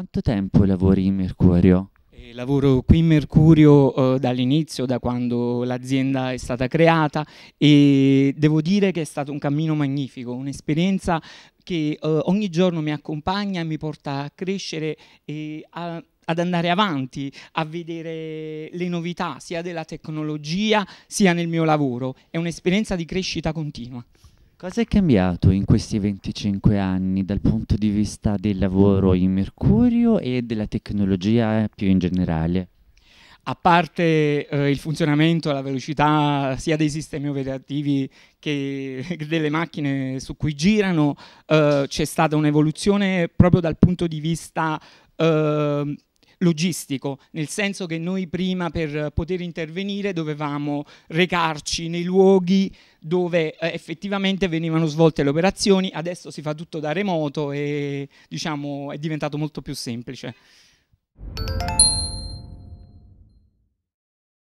quanto tempo lavori in Mercurio? E lavoro qui in Mercurio eh, dall'inizio, da quando l'azienda è stata creata e devo dire che è stato un cammino magnifico, un'esperienza che eh, ogni giorno mi accompagna e mi porta a crescere e a ad andare avanti, a vedere le novità sia della tecnologia sia nel mio lavoro. È un'esperienza di crescita continua. Cosa è cambiato in questi 25 anni dal punto di vista del lavoro in Mercurio e della tecnologia più in generale? a parte eh, il funzionamento, la velocità sia dei sistemi operativi che, delle macchine su cui girano, eh, c'è stata un'evoluzione proprio dal punto di vista eh, logistico, nel senso che noi prima per poter intervenire dovevamo recarci nei luoghi dove eh, effettivamente venivano svolte le operazioni, adesso si fa tutto da remoto e diciamo, è diventato molto più semplice.